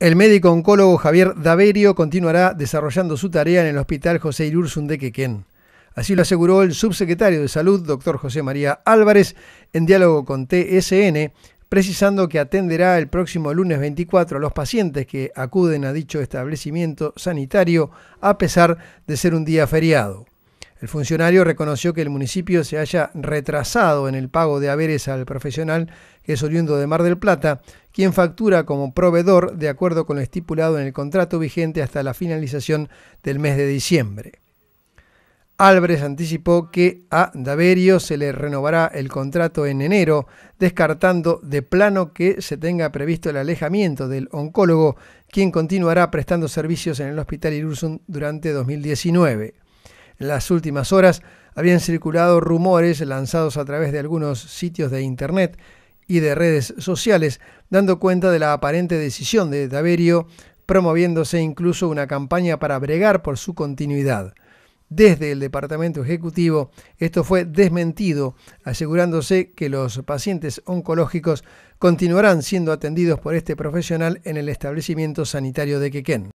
El médico oncólogo Javier Daverio continuará desarrollando su tarea en el Hospital José Irursun de Quequén. Así lo aseguró el subsecretario de Salud, doctor José María Álvarez, en diálogo con TSN, precisando que atenderá el próximo lunes 24 a los pacientes que acuden a dicho establecimiento sanitario a pesar de ser un día feriado. El funcionario reconoció que el municipio se haya retrasado en el pago de haberes al profesional que es oriundo de Mar del Plata, quien factura como proveedor de acuerdo con lo estipulado en el contrato vigente hasta la finalización del mes de diciembre. Álvarez anticipó que a Daverio se le renovará el contrato en enero, descartando de plano que se tenga previsto el alejamiento del oncólogo, quien continuará prestando servicios en el Hospital Irursum durante 2019. En las últimas horas habían circulado rumores lanzados a través de algunos sitios de Internet y de redes sociales, dando cuenta de la aparente decisión de Daverio, promoviéndose incluso una campaña para bregar por su continuidad. Desde el Departamento Ejecutivo, esto fue desmentido, asegurándose que los pacientes oncológicos continuarán siendo atendidos por este profesional en el establecimiento sanitario de Quequén.